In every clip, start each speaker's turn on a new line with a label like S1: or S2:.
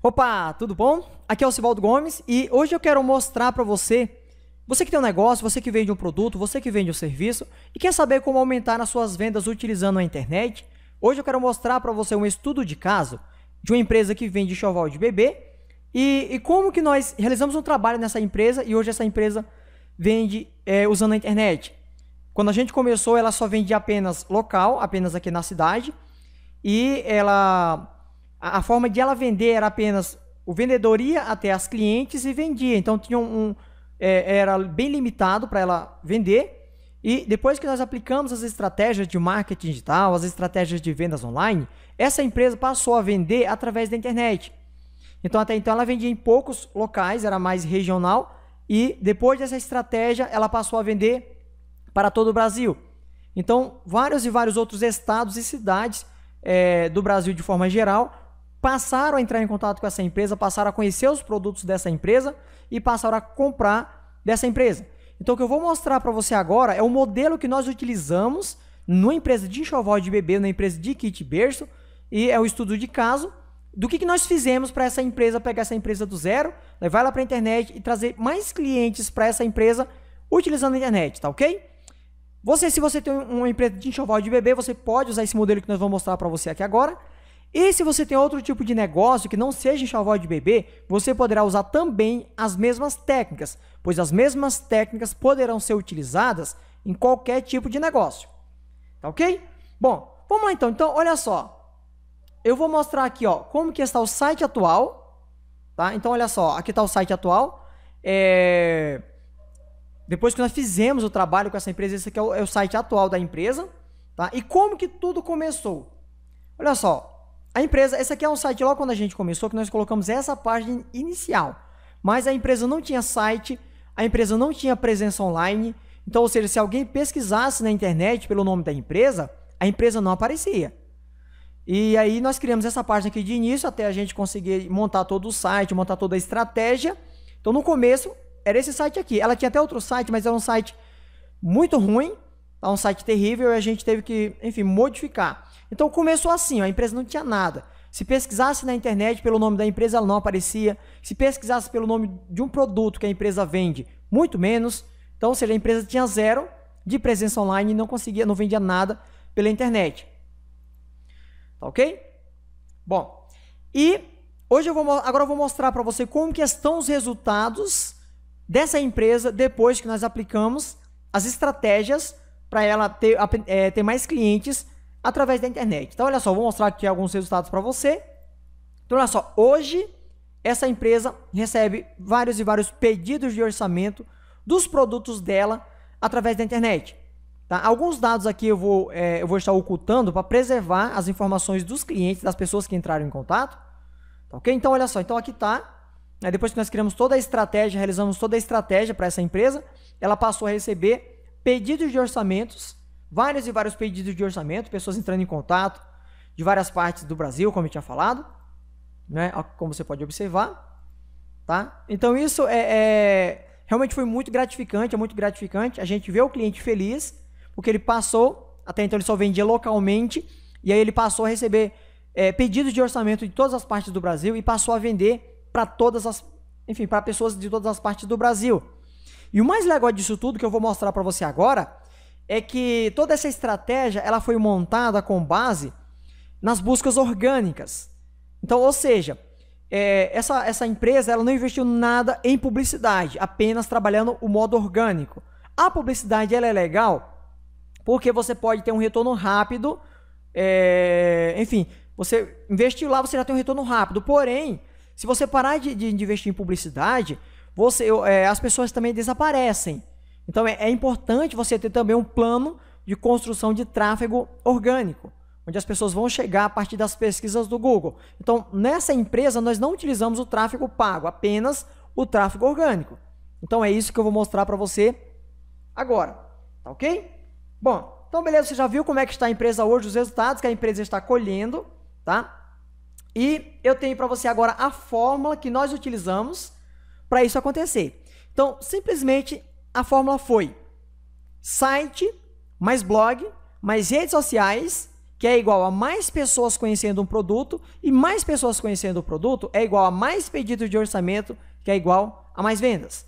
S1: Opa, tudo bom? Aqui é o Sivaldo Gomes e hoje eu quero mostrar para você, você que tem um negócio, você que vende um produto, você que vende um serviço e quer saber como aumentar as suas vendas utilizando a internet, hoje eu quero mostrar para você um estudo de caso de uma empresa que vende choval de bebê e, e, como que nós realizamos um trabalho nessa empresa e hoje essa empresa vende é, usando a internet. Quando a gente começou, ela só vendia apenas local, apenas aqui na cidade e ela a, a, forma de ela vender era apenas o vendedor ia até as clientes e vendia. Então tinha um, um é, era bem limitado para ela vender. E depois que nós aplicamos as estratégias de marketing digital, as estratégias de vendas online, essa empresa passou a vender através da internet. Então até então ela vendia em poucos locais, era mais regional, e depois dessa estratégia ela passou a vender para todo o Brasil. Então vários e vários outros estados e cidades é, do Brasil de forma geral passaram a entrar em contato com essa empresa, passaram a conhecer os produtos dessa empresa e passaram a comprar dessa empresa. Então, o que eu vou mostrar para você agora é o modelo que nós utilizamos numa empresa de enxoval de bebê, na empresa de kit berço, e é o estudo de caso do que, que nós fizemos para essa empresa pegar essa empresa do zero, levar ela para a internet e trazer mais clientes para essa empresa utilizando a internet, tá ok? Você, se você tem uma empresa de enxoval de bebê, você pode usar esse modelo que nós vamos mostrar para você aqui agora e se você tem outro tipo de negócio que não seja enxoval de bebê, você poderá usar também as mesmas técnicas, pois as mesmas técnicas poderão ser utilizadas em qualquer tipo de negócio. Tá ok? Bom, vamos lá então. Então, olha só. Eu vou mostrar aqui, ó, como que está o site atual, tá? Então, olha só, aqui está o site atual. É... Depois que nós fizemos o trabalho com essa empresa, esse aqui é o, é o site atual da empresa, tá? E como que tudo começou? Olha só, a empresa, esse aqui é um site logo quando a gente começou, que nós colocamos essa página inicial. Mas a empresa não tinha site, a empresa não tinha presença online. Então, ou seja, se alguém pesquisasse na internet pelo nome da empresa, a empresa não aparecia. E aí nós criamos essa página aqui de início até a gente conseguir montar todo o site, montar toda a estratégia. Então no começo era esse site aqui. Ela tinha até outro site, mas era um site muito ruim, tá? um site terrível e a gente teve que, enfim, modificar. Então começou assim, ó, a empresa não tinha nada. Se pesquisasse na internet pelo nome da empresa, ela não aparecia. Se pesquisasse pelo nome de um produto que a empresa vende, muito menos. Então, ou seja, a empresa tinha zero de presença online e não conseguia, não vendia nada pela internet. Tá ok? Bom, e hoje eu vou, agora eu vou mostrar para você como que estão os resultados dessa empresa depois que nós aplicamos as estratégias para ela ter, é, ter mais clientes através da internet. Então, olha só, vou mostrar aqui alguns resultados para você. Então, olha só, hoje essa empresa recebe vários e vários pedidos de orçamento dos produtos dela através da internet. Tá? Alguns dados aqui eu vou, é, eu vou estar ocultando para preservar as informações dos clientes, das pessoas que entraram em contato. Tá, ok? Então, olha só, então aqui está. Né, depois que nós criamos toda a estratégia, realizamos toda a estratégia para essa empresa, ela passou a receber pedidos de orçamentos vários e vários pedidos de orçamento, pessoas entrando em contato de várias partes do Brasil, como eu tinha falado, né? Como você pode observar, tá? Então isso é, é realmente foi muito gratificante, é muito gratificante. A gente vê o cliente feliz, porque ele passou, até então ele só vendia localmente, e aí ele passou a receber é, pedidos de orçamento de todas as partes do Brasil e passou a vender para todas as, enfim, para pessoas de todas as partes do Brasil. E o mais legal disso tudo que eu vou mostrar para você agora é que toda essa estratégia ela foi montada com base nas buscas orgânicas. Então, ou seja, é, essa, essa empresa ela não investiu nada em publicidade, apenas trabalhando o modo orgânico. A publicidade ela é legal porque você pode ter um retorno rápido, é, enfim, você investiu lá, você já tem um retorno rápido. Porém, se você parar de, de investir em publicidade, você, é, as pessoas também desaparecem. Então é, é importante você ter também um plano de construção de tráfego orgânico, onde as pessoas vão chegar a partir das pesquisas do Google. Então, nessa empresa, nós não utilizamos o tráfego pago, apenas o tráfego orgânico. Então é isso que eu vou mostrar para você agora, tá ok? Bom, então beleza, você já viu como é que está a empresa hoje, os resultados que a empresa está colhendo, tá? E eu tenho para você agora a fórmula que nós utilizamos para isso acontecer. Então, simplesmente a fórmula foi site mais blog mais redes sociais, que é igual a mais pessoas conhecendo um produto, e mais pessoas conhecendo o produto é igual a mais pedidos de orçamento, que é igual a mais vendas.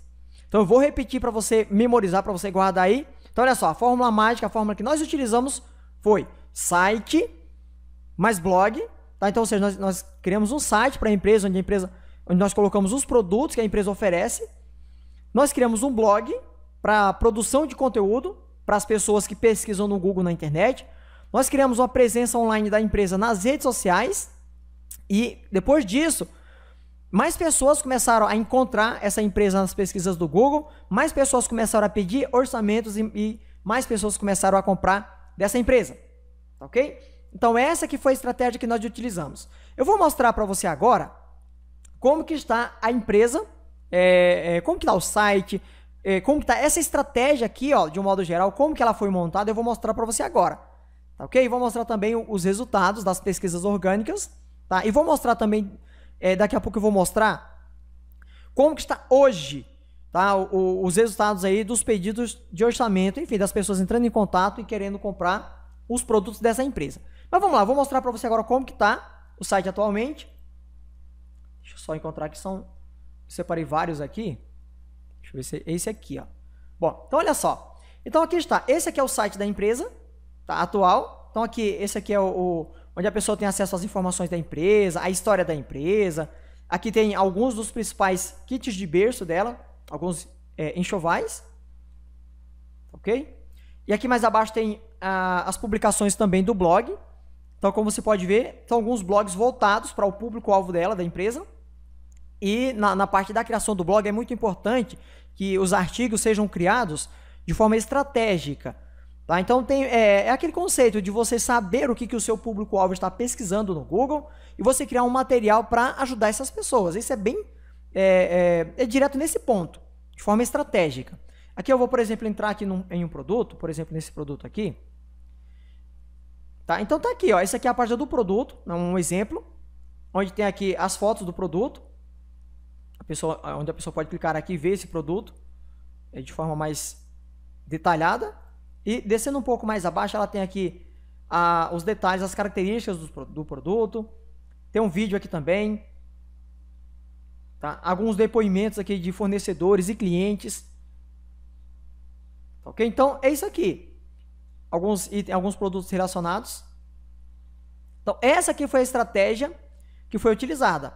S1: Então eu vou repetir para você memorizar, para você guardar aí. Então olha só, a fórmula mágica, a fórmula que nós utilizamos foi site mais blog, tá? Então ou seja, nós, nós criamos um site para a empresa, onde a empresa onde nós colocamos os produtos que a empresa oferece. Nós criamos um blog para produção de conteúdo para as pessoas que pesquisam no Google na internet. Nós criamos uma presença online da empresa nas redes sociais e depois disso, mais pessoas começaram a encontrar essa empresa nas pesquisas do Google, mais pessoas começaram a pedir orçamentos e, e mais pessoas começaram a comprar dessa empresa. Tá ok? Então essa que foi a estratégia que nós utilizamos. Eu vou mostrar para você agora como que está a empresa, é, é, como que está o site, é, como que tá essa estratégia aqui, ó, de um modo geral, como que ela foi montada, eu vou mostrar para você agora. Tá OK? Vou mostrar também os resultados das pesquisas orgânicas, tá? E vou mostrar também é, daqui a pouco eu vou mostrar como que está hoje, tá? O, o, os resultados aí dos pedidos de orçamento, enfim, das pessoas entrando em contato e querendo comprar os produtos dessa empresa. Mas vamos lá, vou mostrar para você agora como que tá o site atualmente. Deixa eu só encontrar que são separei vários aqui. Deixa eu ver se é esse aqui, ó. Bom, então olha só. Então aqui está. Esse aqui é o site da empresa, tá? Atual. Então aqui, esse aqui é o, o onde a pessoa tem acesso às informações da empresa, a história da empresa. Aqui tem alguns dos principais kits de berço dela, alguns é, enxovais, ok? E aqui mais abaixo tem ah, as publicações também do blog. Então, como você pode ver, são alguns blogs voltados para o público-alvo dela, da empresa. E na, na parte da criação do blog é muito importante que os artigos sejam criados de forma estratégica. Tá? Então tem, é, é, aquele conceito de você saber o que, que o seu público-alvo está pesquisando no Google e você criar um material para ajudar essas pessoas. Isso é bem é, é, é, direto nesse ponto, de forma estratégica. Aqui eu vou, por exemplo, entrar aqui num, em um produto, por exemplo, nesse produto aqui. Tá? Então tá aqui, ó, essa aqui é a página do produto, é um exemplo, onde tem aqui as fotos do produto pessoa, é, onde a pessoa pode clicar aqui e ver esse produto é, de forma mais detalhada. E descendo um pouco mais abaixo, ela tem aqui a, os detalhes, as características do, do produto. Tem um vídeo aqui também. Tá? Alguns depoimentos aqui de fornecedores e clientes. Tá ok? Então, é isso aqui. Alguns, item, alguns produtos relacionados. Então, essa aqui foi a estratégia que foi utilizada.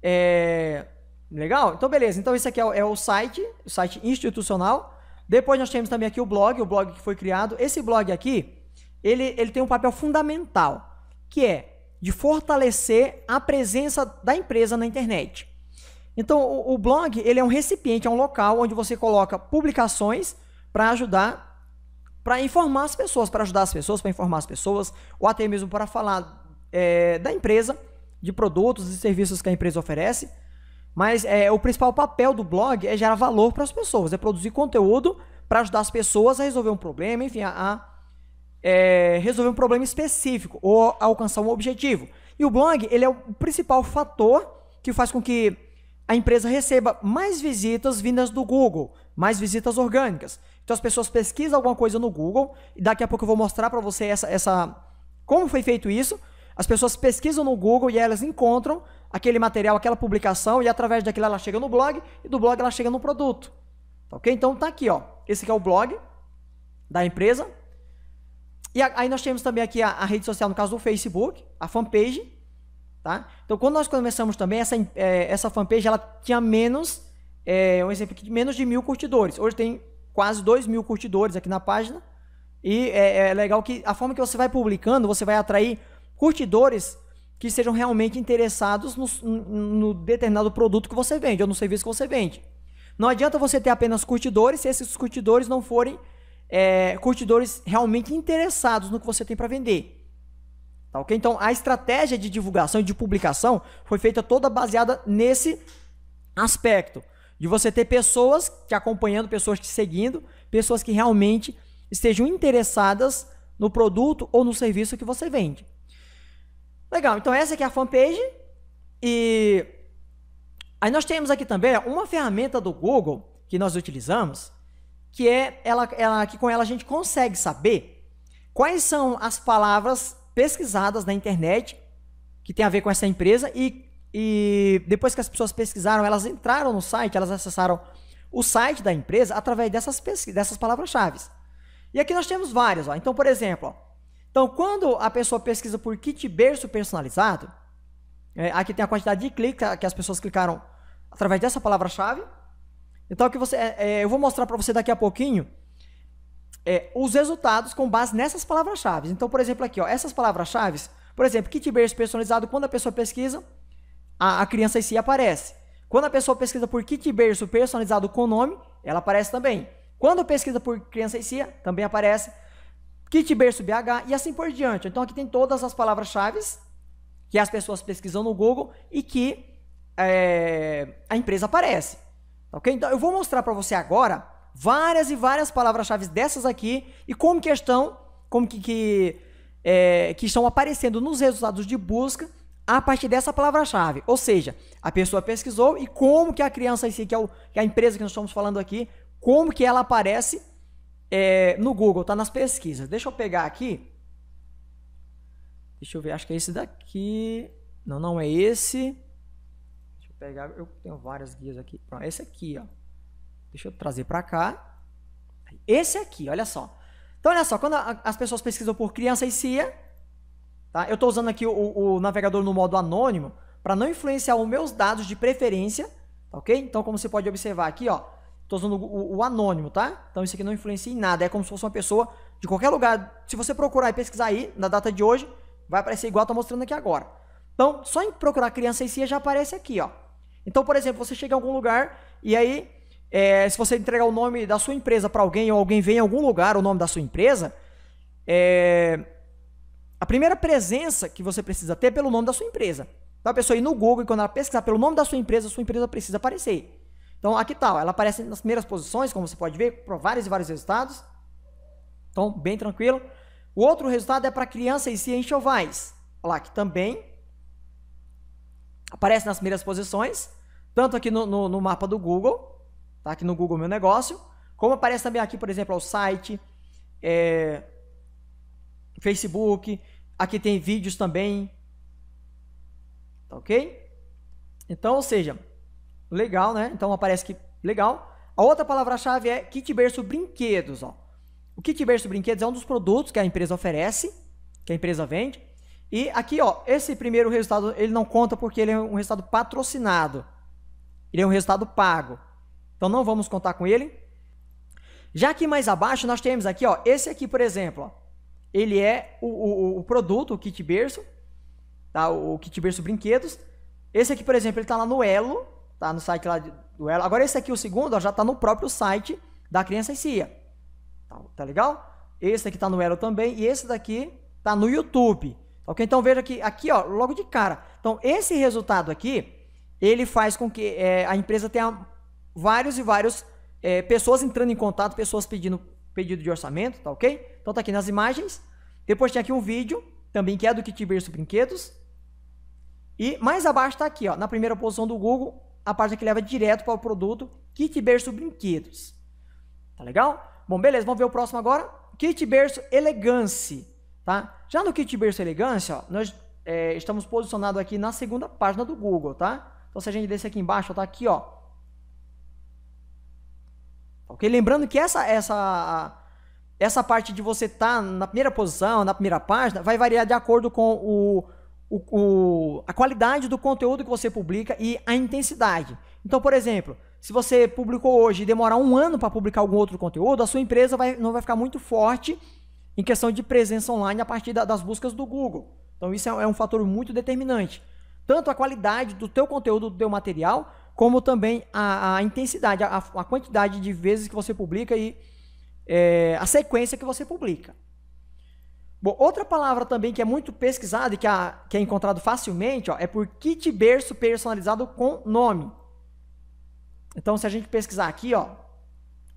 S1: É, Legal? Então, beleza. Então, isso aqui é o, é o site, o site institucional. Depois nós temos também aqui o blog, o blog que foi criado. Esse blog aqui, ele, ele tem um papel fundamental, que é de fortalecer a presença da empresa na internet. Então, o, o blog, ele é um recipiente, é um local onde você coloca publicações para ajudar para informar as pessoas, para ajudar as pessoas, para informar as pessoas, ou até mesmo para falar é, da empresa, de produtos e serviços que a empresa oferece. Mas é, o principal papel do blog é gerar valor para as pessoas, é produzir conteúdo para ajudar as pessoas a resolver um problema, enfim, a, a é, resolver um problema específico ou alcançar um objetivo. E o blog ele é o principal fator que faz com que a empresa receba mais visitas vindas do Google, mais visitas orgânicas. Então as pessoas pesquisam alguma coisa no Google e daqui a pouco eu vou mostrar para você essa, essa como foi feito isso. As pessoas pesquisam no Google e elas encontram aquele material, aquela publicação, e através daquilo ela chega no blog, e do blog ela chega no produto. Tá ok? Então tá aqui, ó. Esse é o blog da empresa. E aí nós temos também aqui a, a, rede social, no caso do Facebook, a fanpage. Tá? Então quando nós começamos também, essa, é, essa fanpage ela tinha menos, é, um exemplo aqui, menos de mil curtidores. Hoje tem quase dois mil curtidores aqui na página. E é, é legal que a forma que você vai publicando, você vai atrair curtidores que sejam realmente interessados no, no determinado produto que você vende ou no serviço que você vende. Não adianta você ter apenas curtidores se esses curtidores não forem é, curtidores realmente interessados no que você tem para vender. Tá ok? Então a estratégia de divulgação e de publicação foi feita toda baseada nesse aspecto. De você ter pessoas te acompanhando, pessoas te seguindo, pessoas que realmente estejam interessadas no produto ou no serviço que você vende. Legal, então essa aqui é a fanpage. E aí nós temos aqui também uma ferramenta do Google que nós utilizamos, que é ela, ela que com ela a gente consegue saber quais são as palavras pesquisadas na internet que tem a ver com essa empresa e, e depois que as pessoas pesquisaram, elas entraram no site, elas acessaram o site da empresa através dessas, dessas palavras-chave. E aqui nós temos várias. Ó. Então, por exemplo, ó, então, quando a pessoa pesquisa por kit berço personalizado, é, aqui tem a quantidade de cliques que as pessoas clicaram através dessa palavra-chave. Então, que você, é, é, eu vou mostrar para você daqui a pouquinho é, os resultados com base nessas palavras-chave. Então, por exemplo, aqui, ó, essas palavras-chave, por exemplo, kit berço personalizado, quando a pessoa pesquisa, a, a criança em si aparece. Quando a pessoa pesquisa por kit berço personalizado com nome, ela aparece também. Quando pesquisa por criança em si, também aparece kit berço BH e assim por diante. Então aqui tem todas as palavras-chave que as pessoas pesquisam no Google e que é, a empresa aparece. Tá ok? Então eu vou mostrar para você agora várias e várias palavras-chave dessas aqui e como que estão, como que, que, é, que estão aparecendo nos resultados de busca a partir dessa palavra-chave. Ou seja, a pessoa pesquisou e como que a criança em si, que, é o, que é a empresa que nós estamos falando aqui, como que ela aparece é, no Google, tá nas pesquisas. Deixa eu pegar aqui. Deixa eu ver, acho que é esse daqui. Não, não é esse. Deixa eu pegar, eu tenho várias guias aqui. Pronto, esse aqui, ó. Deixa eu trazer para cá. Esse aqui, olha só. Então, olha só, quando a, as pessoas pesquisam por criança e CIA, tá? Eu estou usando aqui o, o navegador no modo anônimo para não influenciar os meus dados de preferência, tá ok? Então, como você pode observar aqui, ó, Estou usando o, o, anônimo, tá? Então isso aqui não influencia em nada. É como se fosse uma pessoa de qualquer lugar. Se você procurar e pesquisar aí, na data de hoje, vai aparecer igual tá mostrando aqui agora. Então, só em procurar criança em si já aparece aqui, ó. Então, por exemplo, você chega em algum lugar e aí, é, se você entregar o nome da sua empresa para alguém ou alguém vem em algum lugar o nome da sua empresa, é, a primeira presença que você precisa ter é pelo nome da sua empresa. Então, a pessoa ir no Google e quando ela pesquisar pelo nome da sua empresa, a sua empresa precisa aparecer. Então aqui tal, tá, ela aparece nas primeiras posições, como você pode ver, para vários e vários resultados. Então, bem tranquilo. O outro resultado é para criança e se enxovais. Olha lá, que também aparece nas primeiras posições, tanto aqui no, no, no mapa do Google, tá? aqui no Google Meu Negócio, como aparece também aqui, por exemplo, o site, é, Facebook, aqui tem vídeos também, tá ok? Então, ou seja, Legal, né? Então aparece que legal. A outra palavra-chave é kit berço brinquedos. Ó. O kit berço brinquedos é um dos produtos que a empresa oferece, que a empresa vende. E aqui, ó, esse primeiro resultado ele não conta porque ele é um resultado patrocinado. Ele é um resultado pago. Então não vamos contar com ele. Já aqui mais abaixo nós temos aqui, ó, esse aqui, por exemplo, ó, ele é o, o, o produto, o kit berço, tá? O, o kit berço brinquedos. Esse aqui, por exemplo, ele está lá no Elo, Tá no site lá do Ela. Agora esse aqui, o segundo, ó, já tá no próprio site da Criança e Cia. Tá, tá legal? Esse aqui tá no Elo também. E esse daqui tá no YouTube. Ok? Então veja que aqui, ó, logo de cara. Então esse resultado aqui, ele faz com que é, a empresa tenha vários e vários é, pessoas entrando em contato, pessoas pedindo pedido de orçamento, tá ok? Então tá aqui nas imagens. Depois tem aqui um vídeo, também que é do Kit Berço Brinquedos. E mais abaixo está aqui, ó, na primeira posição do Google, a página que leva direto para o produto Kit Berço Brinquedos. Tá legal? Bom, beleza, vamos ver o próximo agora. Kit Berço Elegance. Tá? Já no Kit Berço Elegância, ó, nós é, estamos posicionados aqui na segunda página do Google. Tá? Então, se a gente descer aqui embaixo, está tá aqui, ó. Ok? Lembrando que essa, essa, essa parte de você estar tá na primeira posição, na primeira página, vai variar de acordo com o o, o, a qualidade do conteúdo que você publica e a intensidade. Então, por exemplo, se você publicou hoje e demorar um ano para publicar algum outro conteúdo, a sua empresa vai, não vai ficar muito forte em questão de presença online a partir da, das buscas do Google. Então, isso é, é um fator muito determinante. Tanto a qualidade do teu conteúdo, do teu material, como também a, a intensidade, a, a, quantidade de vezes que você publica e é, a sequência que você publica. Bom, outra palavra também que é muito pesquisada e que, a, que é encontrado facilmente ó, é por kit berço personalizado com nome. Então, se a gente pesquisar aqui, ó,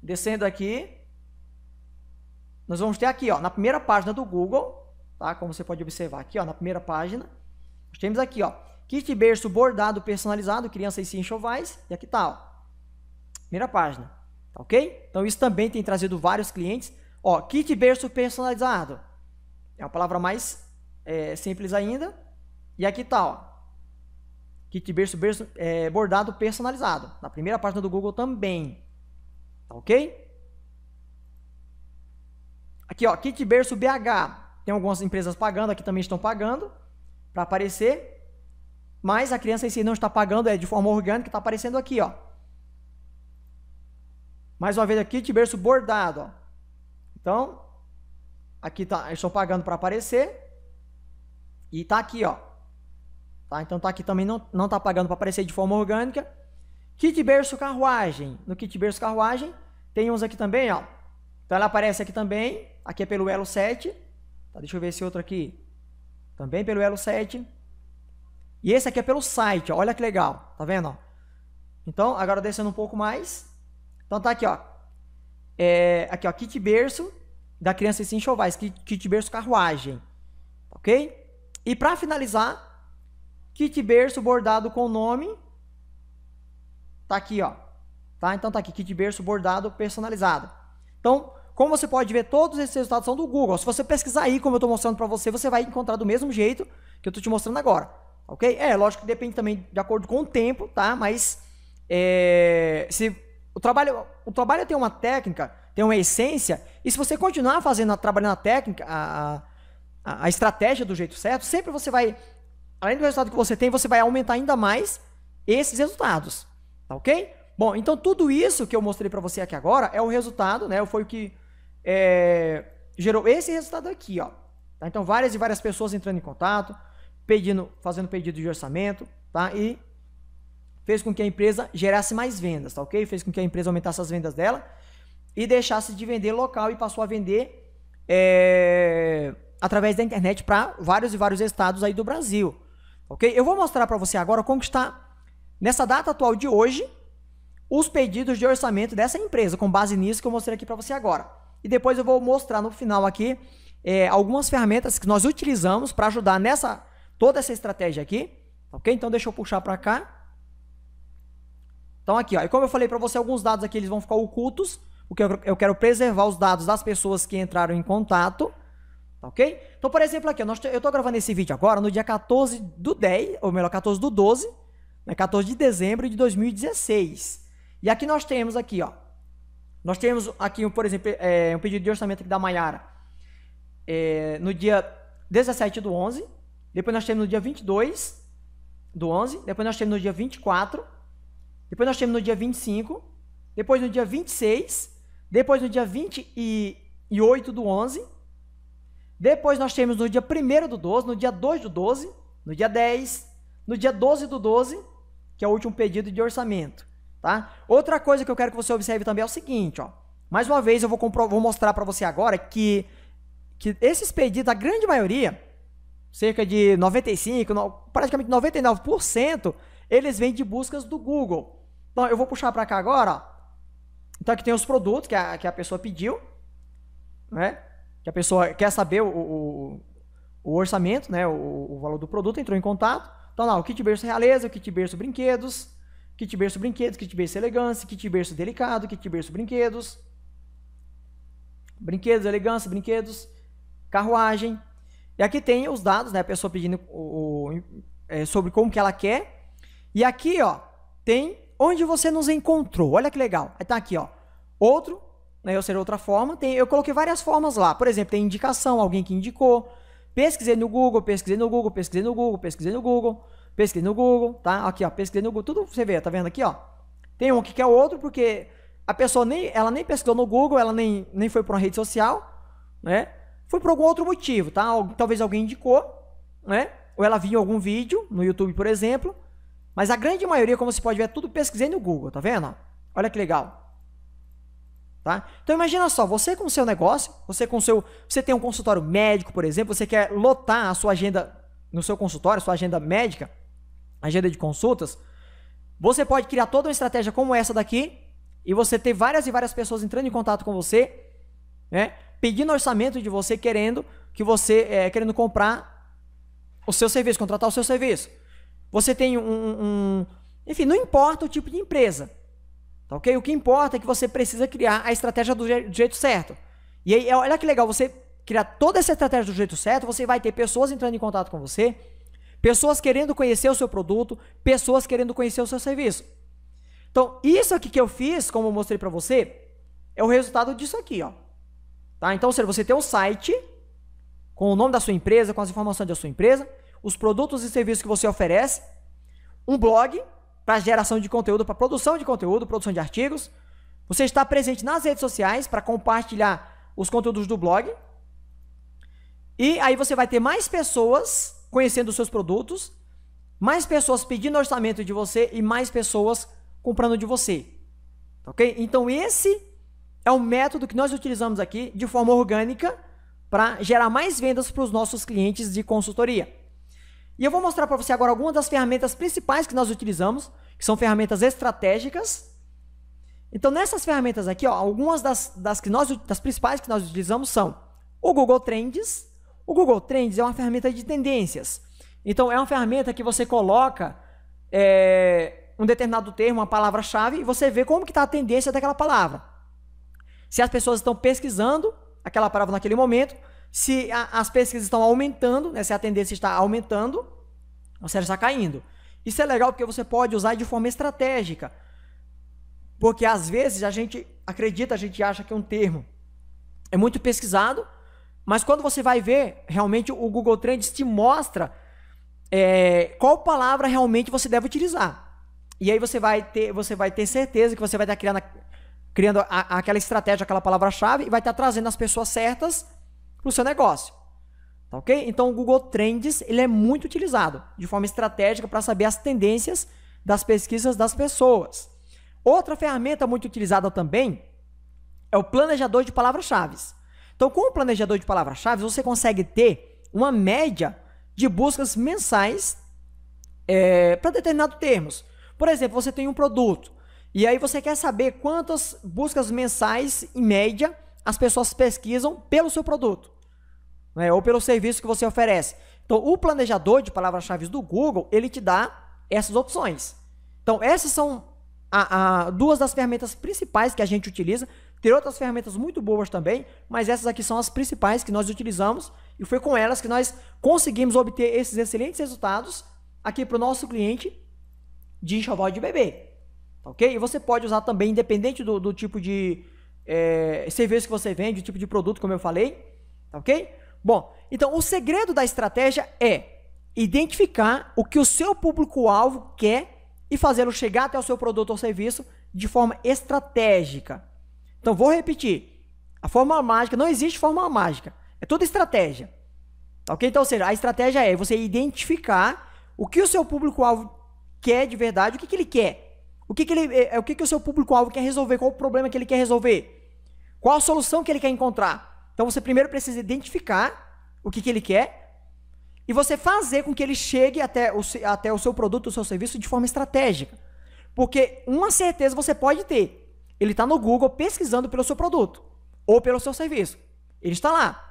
S1: descendo aqui, nós vamos ter aqui, ó, na primeira página do Google, tá? Como você pode observar aqui, ó, na primeira página, nós temos aqui, ó, kit berço bordado personalizado, crianças e enxovais, e aqui tá, ó, primeira página, tá ok? Então, isso também tem trazido vários clientes, ó, kit berço personalizado, é uma palavra mais é, simples ainda. E aqui está, ó. Kit berço, berço é, bordado personalizado. Na primeira página do Google também. Tá ok? Aqui, ó. Kit berço BH. Tem algumas empresas pagando, aqui também estão pagando para aparecer. Mas a criança em si não está pagando, é de forma orgânica, está aparecendo aqui, ó. Mais uma vez aqui, kit berço bordado, ó. Então, Aqui tá, eu estou pagando para aparecer. E tá aqui, ó. Tá? Então tá aqui também não, não tá pagando para aparecer de forma orgânica. Kit berço carruagem. No kit berço carruagem tem uns aqui também, ó. Então ela aparece aqui também. Aqui é pelo Elo 7. Tá? Deixa eu ver esse outro aqui. Também pelo Elo 7. E esse aqui é pelo site, ó. olha que legal. Tá vendo? Ó? Então, agora descendo um pouco mais. Então tá aqui, ó. É, aqui, ó, kit berço da criança sem enxovais, kit berço carruagem. Ok? E para finalizar, kit berço bordado com o nome. Tá aqui, ó. Tá? Então tá aqui, kit berço bordado personalizado. Então, como você pode ver, todos esses resultados são do Google. Se você pesquisar aí, como eu estou mostrando para você, você vai encontrar do mesmo jeito que eu estou te mostrando agora. Ok? É, lógico que depende também de acordo com o tempo, tá? Mas é, se o trabalho, o trabalho tem uma técnica, tem uma essência, e se você continuar fazendo, trabalhando a técnica, a, a, a estratégia do jeito certo, sempre você vai, além do resultado que você tem, você vai aumentar ainda mais esses resultados, tá ok? Bom, então tudo isso que eu mostrei para você aqui agora é o resultado, né? Foi o que é, gerou esse resultado aqui, ó. Tá? Então várias e várias pessoas entrando em contato, pedindo, fazendo pedido de orçamento, tá? E fez com que a empresa gerasse mais vendas, tá ok? Fez com que a empresa aumentasse as vendas dela e deixasse de vender local e passou a vender é, através da internet para vários e vários estados aí do Brasil. Ok? Eu vou mostrar para você agora como está, nessa data atual de hoje, os pedidos de orçamento dessa empresa, com base nisso que eu mostrei aqui para você agora. E depois eu vou mostrar no final aqui é, algumas ferramentas que nós utilizamos para ajudar nessa toda essa estratégia aqui. Ok? Então deixa eu puxar para cá. Então aqui, ó, e como eu falei para você, alguns dados aqui eles vão ficar ocultos, o que eu, quero preservar os dados das pessoas que entraram em contato, tá ok? Então, por exemplo, aqui, eu estou gravando esse vídeo agora no dia 14 do 10, ou melhor, 14 do 12, né, 14 de dezembro de 2016. E aqui nós temos aqui, ó, nós temos aqui, por exemplo, é, um pedido de orçamento da Maiara é, no dia 17 do 11, depois nós temos no dia 22 do 11, depois nós temos no dia 24, depois nós temos no dia 25, depois no dia 26 depois, no dia 28 do 11. Depois, nós temos no dia 1 do 12, no dia 2 do 12, no dia 10, no dia 12 do 12, que é o último pedido de orçamento. Tá? Outra coisa que eu quero que você observe também é o seguinte, ó. Mais uma vez, eu vou, vou mostrar para você agora que, que esses pedidos, a grande maioria, cerca de 95, no, praticamente 99%, eles vêm de buscas do Google. Então, eu vou puxar para cá agora, ó. Então aqui tem os produtos que a, que a pessoa pediu, né? Que a pessoa quer saber o, o, o orçamento, né? O, o, valor do produto, entrou em contato. Então lá, o kit berço realeza, o kit berço brinquedos, kit berço brinquedos, kit berço elegância, kit berço delicado, kit berço brinquedos. Brinquedos, elegância, brinquedos, carruagem. E aqui tem os dados, né? A pessoa pedindo o, é, sobre como que ela quer. E aqui, ó, tem onde você nos encontrou. Olha que legal. Aí tá aqui, ó. Outro, né, ou seja, outra forma. Tem, eu coloquei várias formas lá. Por exemplo, tem indicação, alguém que indicou. Pesquisei no Google, pesquisei no Google, pesquisei no Google, pesquisei no Google, pesquisei no Google, tá? Aqui, ó, pesquisei no Google. Tudo você vê, tá vendo aqui, ó? Tem um que quer o outro porque a pessoa nem, ela nem pesquisou no Google, ela nem, nem foi para uma rede social, né? Foi por algum outro motivo, tá? Talvez alguém indicou, né? Ou ela viu algum vídeo no YouTube, por exemplo, mas a grande maioria, como você pode ver, é tudo pesquisei no Google, tá vendo? Olha que legal. Tá? Então imagina só, você com o seu negócio, você com seu, você tem um consultório médico, por exemplo, você quer lotar a sua agenda no seu consultório, sua agenda médica, agenda de consultas, você pode criar toda uma estratégia como essa daqui e você ter várias e várias pessoas entrando em contato com você, né? Pedindo orçamento de você, querendo que você é, querendo comprar o seu serviço, contratar o seu serviço. Você tem um, um, Enfim, não importa o tipo de empresa. Tá ok? O que importa é que você precisa criar a estratégia do, je do jeito certo. E aí, é, olha que legal, você criar toda essa estratégia do jeito certo, você vai ter pessoas entrando em contato com você, pessoas querendo conhecer o seu produto, pessoas querendo conhecer o seu serviço. Então, isso aqui que eu fiz, como eu mostrei para você, é o resultado disso aqui, ó. Tá? Então, se você tem um site com o nome da sua empresa, com as informações da sua empresa, os produtos e serviços que você oferece, um blog para geração de conteúdo, para produção de conteúdo, produção de artigos. Você está presente nas redes sociais para compartilhar os conteúdos do blog. E aí você vai ter mais pessoas conhecendo os seus produtos, mais pessoas pedindo orçamento de você e mais pessoas comprando de você. Ok? Então esse é o método que nós utilizamos aqui de forma orgânica para gerar mais vendas para os nossos clientes de consultoria. E eu vou mostrar para você agora algumas das ferramentas principais que nós utilizamos, que são ferramentas estratégicas. Então, nessas ferramentas aqui, ó, algumas das, das, que nós, das principais que nós utilizamos são o Google Trends. O Google Trends é uma ferramenta de tendências. Então, é uma ferramenta que você coloca é, um determinado termo, uma palavra-chave, e você vê como que está a tendência daquela palavra. Se as pessoas estão pesquisando aquela palavra naquele momento, se a, as pesquisas estão aumentando, né, se a tendência está aumentando, ou seja, está caindo. Isso é legal porque você pode usar de forma estratégica. Porque às vezes a gente acredita, a gente acha que um termo é muito pesquisado, mas quando você vai ver, realmente o Google Trends te mostra é, qual palavra realmente você deve utilizar. E aí você vai ter, você vai ter certeza que você vai estar criando, criando a, aquela estratégia, aquela palavra-chave e vai estar trazendo as pessoas certas para o seu negócio. Tá ok? Então o Google Trends ele é muito utilizado de forma estratégica para saber as tendências das pesquisas das pessoas. Outra ferramenta muito utilizada também é o planejador de palavras-chave. Então, com o planejador de palavras-chave, você consegue ter uma média de buscas mensais é, para determinados termos. Por exemplo, você tem um produto e aí você quer saber quantas buscas mensais, em média, as pessoas pesquisam pelo seu produto né, ou pelo serviço que você oferece. Então, o planejador de palavras-chave do Google, ele te dá essas opções. Então, essas são a, a, duas das ferramentas principais que a gente utiliza. Tem outras ferramentas muito boas também, mas essas aqui são as principais que nós utilizamos e foi com elas que nós conseguimos obter esses excelentes resultados aqui para o nosso cliente de enxoval de bebê. Tá ok? E você pode usar também, independente do, do tipo de, é, serviço que você vende, o tipo de produto, como eu falei, tá ok? Bom, então o segredo da estratégia é identificar o que o seu público-alvo quer e fazê-lo chegar até o seu produto ou serviço de forma estratégica. Então vou repetir, a fórmula mágica, não existe fórmula mágica, é tudo estratégia. Tá ok? Então, ou seja, a estratégia é você identificar o que o seu público-alvo quer de verdade, o que, que ele quer. O que, que ele, é, é o que, que o seu público-alvo quer resolver? Qual o problema que ele quer resolver? Qual a solução que ele quer encontrar? Então você primeiro precisa identificar o que, que ele quer e você fazer com que ele chegue até o, até o seu produto, o seu serviço de forma estratégica. Porque uma certeza você pode ter: ele está no Google pesquisando pelo seu produto ou pelo seu serviço. Ele está lá.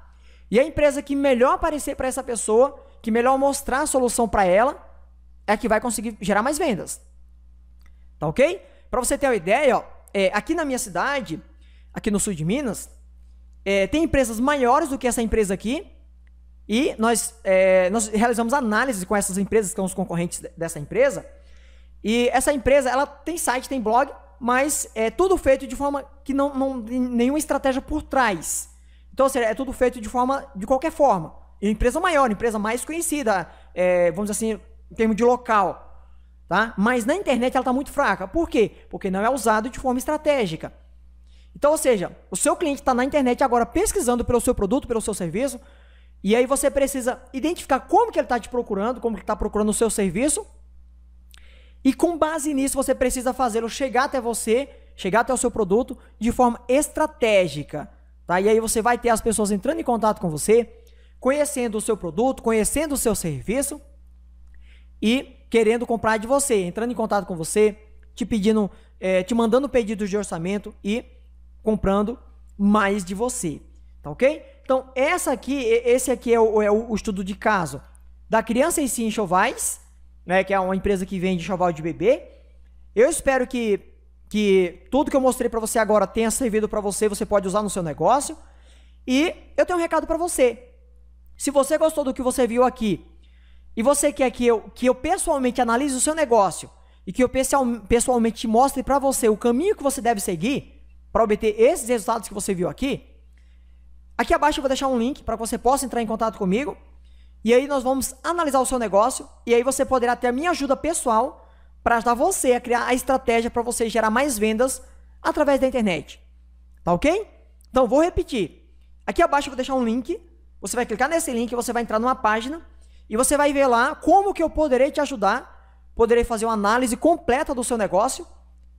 S1: E a empresa que melhor aparecer para essa pessoa, que melhor mostrar a solução para ela, é a que vai conseguir gerar mais vendas. Tá ok? Para você ter uma ideia, ó, é, aqui na minha cidade, aqui no sul de Minas, é, tem empresas maiores do que essa empresa aqui. E nós, é, nós realizamos análises com essas empresas, que são os concorrentes dessa empresa. E essa empresa, ela tem site, tem blog, mas é tudo feito de forma que não, não tem nenhuma estratégia por trás. Então, seja, assim, é tudo feito de forma, de qualquer forma. Empresa maior, empresa mais conhecida, é, vamos dizer assim, em termos de local. Tá? Mas na internet ela está muito fraca. Por quê? Porque não é usado de forma estratégica. Então, ou seja, o seu cliente está na internet agora pesquisando pelo seu produto, pelo seu serviço, e aí você precisa identificar como que ele está te procurando, como que está procurando o seu serviço, e com base nisso você precisa fazê-lo chegar até você, chegar até o seu produto de forma estratégica, tá? E aí você vai ter as pessoas entrando em contato com você, conhecendo o seu produto, conhecendo o seu serviço e querendo comprar de você, entrando em contato com você, te pedindo, eh, te mandando pedidos de orçamento e comprando mais de você, tá ok? Então, essa aqui, esse aqui é o, é o estudo de caso da Criança e Sim Enxovais, né, que é uma empresa que vende enxoval de bebê. Eu espero que, que tudo que eu mostrei para você agora tenha servido para você, você pode usar no seu negócio. E eu tenho um recado para você. Se você gostou do que você viu aqui e você quer que eu, que eu pessoalmente analise o seu negócio e que eu pessoalmente mostre para você o caminho que você deve seguir, para obter esses resultados que você viu aqui, aqui abaixo eu vou deixar um link para que você possa entrar em contato comigo. E aí nós vamos analisar o seu negócio e aí você poderá ter a minha ajuda pessoal para ajudar você a criar a estratégia para você gerar mais vendas através da internet. Tá OK? Então vou repetir. Aqui abaixo eu vou deixar um link. Você vai clicar nesse link, você vai entrar numa página e você vai ver lá como que eu poderei te ajudar, poderei fazer uma análise completa do seu negócio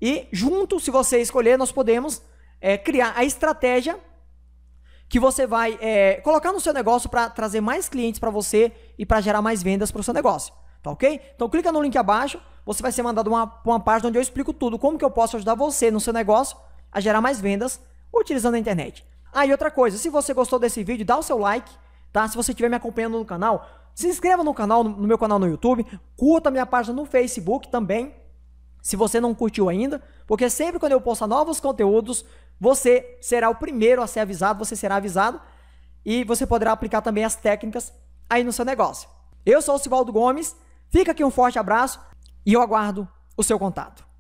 S1: e junto, se você escolher, nós podemos é, criar a estratégia que você vai é, colocar no seu negócio para trazer mais clientes para você e para gerar mais vendas para o seu negócio. Tá ok? Então clica no link abaixo, você vai ser mandado para uma, uma página onde eu explico tudo, como que eu posso ajudar você no seu negócio a gerar mais vendas utilizando a internet. Ah, e outra coisa, se você gostou desse vídeo, dá o seu like, tá? Se você estiver me acompanhando no canal, se inscreva no canal, no meu canal no YouTube, curta minha página no Facebook também, se você não curtiu ainda, porque sempre quando eu postar novos conteúdos, você será o primeiro a ser avisado, você será avisado e você poderá aplicar também as técnicas aí no seu negócio. Eu sou o Sivaldo Gomes, fica aqui um forte abraço e eu aguardo o seu contato.